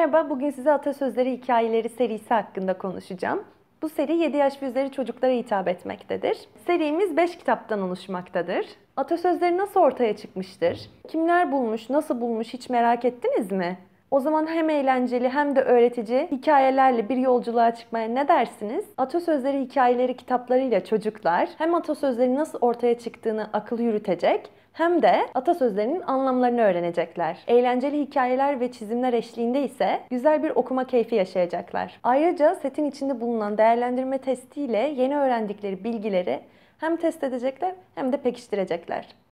Merhaba, bugün size Atasözleri Hikayeleri serisi hakkında konuşacağım. Bu seri 7 yaş ve üzeri çocuklara hitap etmektedir. Serimiz 5 kitaptan oluşmaktadır. Atasözleri nasıl ortaya çıkmıştır? Kimler bulmuş, nasıl bulmuş hiç merak ettiniz mi? O zaman hem eğlenceli hem de öğretici hikayelerle bir yolculuğa çıkmaya ne dersiniz? Atasözleri hikayeleri kitaplarıyla çocuklar hem atasözleri nasıl ortaya çıktığını akıl yürütecek hem de atasözlerinin anlamlarını öğrenecekler. Eğlenceli hikayeler ve çizimler eşliğinde ise güzel bir okuma keyfi yaşayacaklar. Ayrıca setin içinde bulunan değerlendirme testiyle yeni öğrendikleri bilgileri hem test edecekler hem de pekiştirecekler.